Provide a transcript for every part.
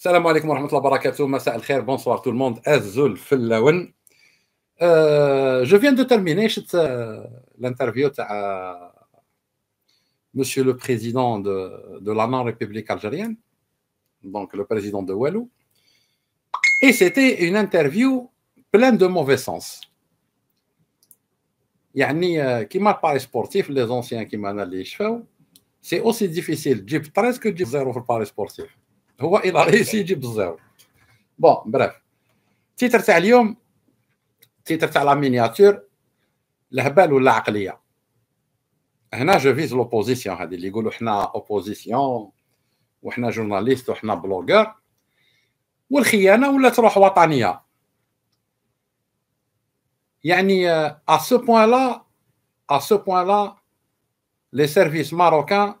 Salam alaikum wa rahmatullahi wa barakatuh, bonsoir tout le monde, Azul Fillawan. Euh, je viens de terminer euh, l'interview à M. le président de la république algérienne, donc le président de Wallou. Et c'était une interview pleine de mauvais sens. Il y a un qui sportif, les anciens qui m'ont allé les cheveux. C'est aussi difficile, je ne 13 que 0 pour parler sportif. هو الى رئيس طيب. يجي الزيرو بون بريف تيتر تاع اليوم تيتر تاع لا مينياتور الهبال ولا عقليه هنا جو فيز لوبوزيسيون هذه اللي يقولوا حنا اوبوزيسيون وحنا جورناليست وحنا بلوغر والخيانه ولا تروح وطنيه يعني ا سو بوين لا ا سو بوين لا لي سيرفيس ماروكان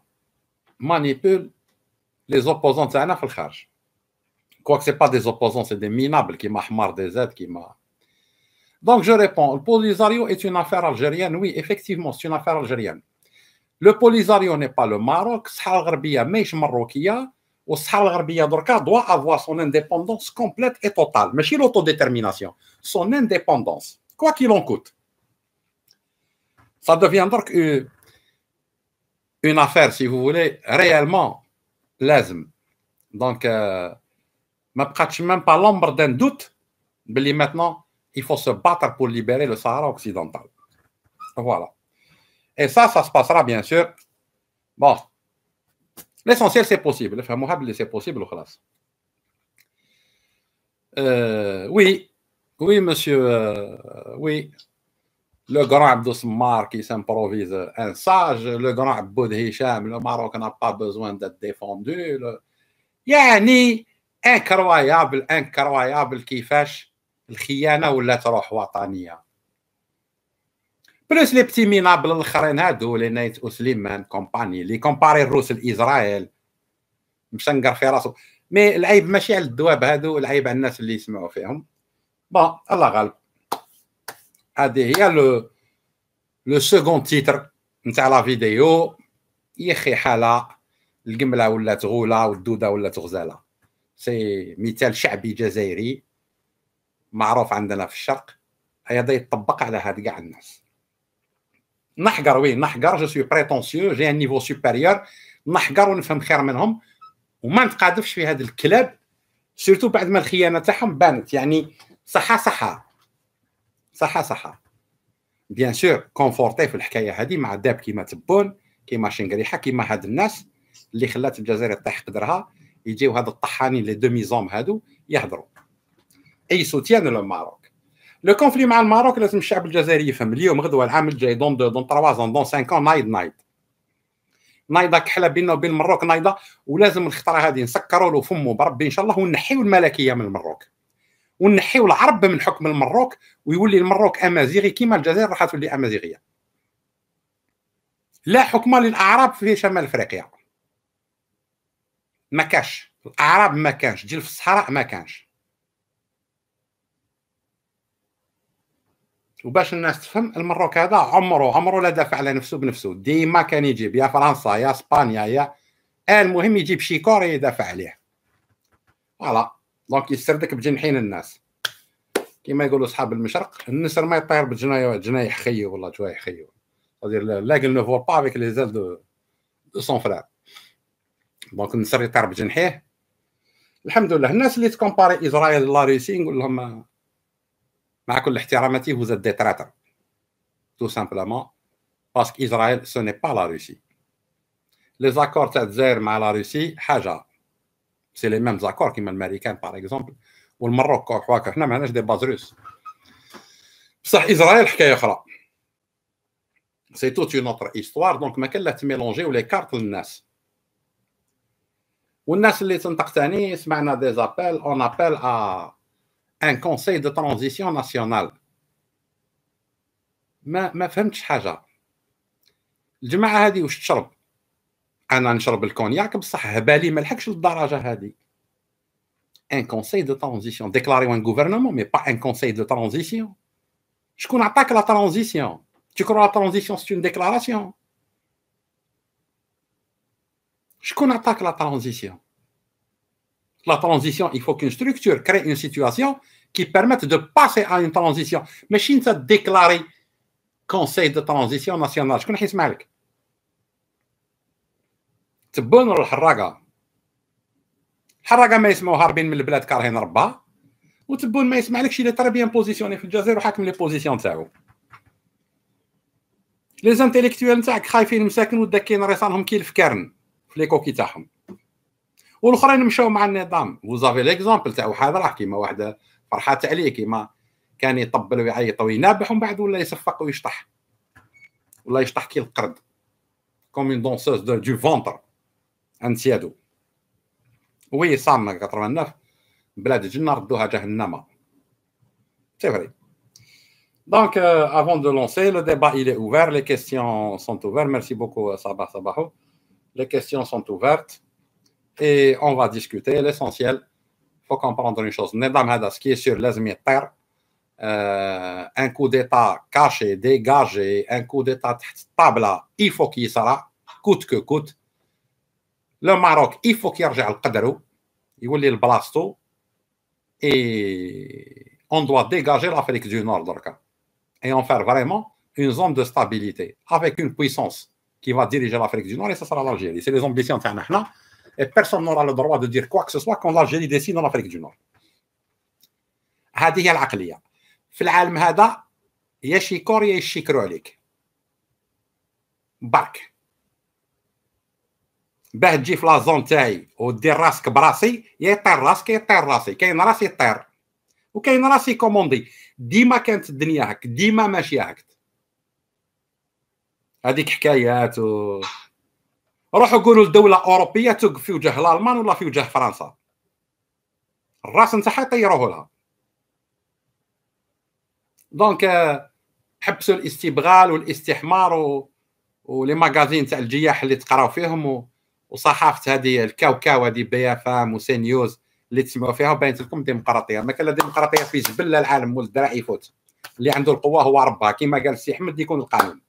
مانيبول les opposants تاعنا في الخارج quoique c'est pas des opposants c'est des minables qui m'ahmar des aides qui m'a donc je réponds le Polisario est une affaire algérienne oui effectivement c'est une affaire algérienne le Polisario n'est pas le Maroc صحة mais Marokia, ou والصحة الغربية doit avoir son indépendance complète et totale Mais chez l'autodétermination son indépendance quoi qu'il en coûte ça devient donc une affaire si vous voulez réellement donc Donc, ما بقاتش ميم même pas d'un doute, Maintenant, maintenant il faut se battre pour libérer le Sahara occidental. Voilà. Et ça, ça se passera bien sûr. Bon, l'essentiel c'est possible. c'est possible, euh, Oui, oui, monsieur, euh, oui, لو grand d'Ousmar qui s'improvise ان sage, لو grand Boud Hicham, le لو ماروك pas با بوزوان défendu. ديفوندو يعني انكرويابل انكرويابل كيفاش الخيانه ولات روح وطنيه بلوس لي بتي مينابل الاخرين هادو لي نايت وسليمان كومباني لي كومباري الروس لاسرائيل مش نقر في راسو مي العيب ماشي على الدواب هادو العيب على الناس اللي يسمعوا فيهم بون الله غالب هذه هي لو لو سكون تيتر نتاع لا فيديو يا حاله القمله ولات غوله والدوده ولات غزاله سي مثال شعبي جزائري معروف عندنا في الشرق هذا يطبق على هاد كاع الناس نحقر وين نحقر جو سوي بريتونسيو جي ان نيفو سوبيريور نحقر ونفهم خير منهم وما نتقادفش في هذا الكلاب سيرتو بعد ما الخيانه تاعهم بانت يعني صحه صحه صحة صحة بيان سور كونفورتي في الحكايه هذه مع داب كيما تبون كيما شنقريحه كيما هاد الناس اللي خلات الجزائر تطيح قدرها يجيو هاد الطحانين لي دومي زوم هادو يهضروا اي سوتيان لو ماروك لو كونفلي مع الماروك لازم الشعب الجزائري يفهم اليوم غدوه العام الجاي دون دو دون زون دون اون نايض نايض نايضه كحله بيننا وبين المروك نايضه ولازم الخطره هذه نسكروا له فمه بربي ان شاء الله ونحيو الملكيه من المروك ونحيو العرب من حكم المروك ويولي المروك امازيغي كيما الجزائر راح تولي امازيغيه لا حكم للاعراب في شمال افريقيا ما كاش الاعراب ما كانش جيل في الصحراء ما كانش وباش الناس تفهم المروك هذا عمره عمره لا دافع على نفسه بنفسه ديما كان يجيب يا فرنسا يا اسبانيا يا المهم يجيب شي كوري يدافع عليه فوالا دونك يسردك بجنحين الناس كما يقولوا اصحاب المشرق النسر ما يطير بجنايه جنايح خيو ولا جواي خيو صدير لاكل نو فور با افيك لي زال دو دو سون فرير دونك النسر يطير بجنحيه الحمد لله الناس اللي تكومباري اسرائيل لا روسي نقول لهم مع كل احتراماتي هو زاد تراتر تو سامبلومون باسكو اسرائيل سوني با لا روسي لي زاكور تاع الجزائر مع لا روسي حاجه سي لي ميم زاكور كيما الامريكان باغ اكزومبل والمروك وهكا حنا ما عندناش دي باز روس بصح اسرائيل حكايه اخرى سي توت اون اوتر ايستوار دونك ما كان لا تميلونجي لي كارت للناس والناس اللي تنطق ثاني سمعنا دي زابيل اون ابيل ا ان كونسي دو ترانزيسيون ناسيونال ما ما فهمتش حاجه الجماعه هذه واش تشرب Un conseil de transition, déclarer un gouvernement, mais pas un conseil de transition. Je connais pas que la transition. Tu crois que la transition, c'est une déclaration Je connais pas la transition. La transition, il faut qu'une structure crée une situation qui permette de passer à une transition. Mais je ne sais déclarer conseil de transition national. Je connais pas que تبون الحراقه الحراقه ما يسمعوا هاربين من البلاد كارهين ربا وتبون ما يسمعلكش الا ترى بيان بوزيسيوني في الجزائر وحاكم لي بوزيسيون تاعو لي زانتيليكتوال نتاعك خايفين مساكن وداكين ريصانهم كي الفكارن في لي كوكي تاعهم والاخرين مشاو مع النظام وزافي ليكزامبل واحد راه كيما واحد فرحات عليه كيما كان يطبل ويعيط وينابح ومن بعد ولا يصفق ويشطح ولا يشطح كي القرد كوم اون دونسوز دو فونتر Oui, Sam, 89 بلاد vrai. Donc, euh, avant de lancer, le débat, il est ouvert. Les questions sont ouvertes. Merci beaucoup, euh, Sabah Sabahou. Les questions sont ouvertes et on va discuter. L'essentiel, il faut comprendre une chose. ce qui est sur l'Azmieter, terres, euh, un coup d'État caché, dégagé, un coup d'État table, il faut qu'il sera, coûte que coûte. Le Maroc, il faut qu'il y ait al du il va le blasto, et on doit dégager l'Afrique du Nord, et en faire vraiment une zone de stabilité, avec une puissance qui va diriger l'Afrique du Nord, et ce sera l'Algérie. C'est les ambitions de nous et personne n'aura le droit de dire quoi que ce soit quand l'Algérie décide dans l'Afrique du Nord. C'est al qui Dans ce monde, il باه تجي في لا زون تاعي ودير راسك براسي يا يطير راسك يا يطير راسي كاين راسي يطير وكاين راسي كوموندي ديما كانت الدنيا هك ديما ماشيه هك هذيك حكايات و... روحوا قولوا لدولة أوروبية توقف في وجه الألمان ولا في وجه فرنسا الراس نتاعها يطيروه لها دونك آه، حبسوا الاستبغال والاستحمار و... ولي ماغازين تاع الجياح اللي تقراو فيهم و... وصحافه هذه الكاوكاو هذه بي اف ام وسي نيوز اللي تسمعوا فيها وبينت لكم ديمقراطيه ما كان لا ديمقراطيه في جبل لا العالم راه يفوت اللي عنده القوه هو ربها كما قال السي احمد يكون القانون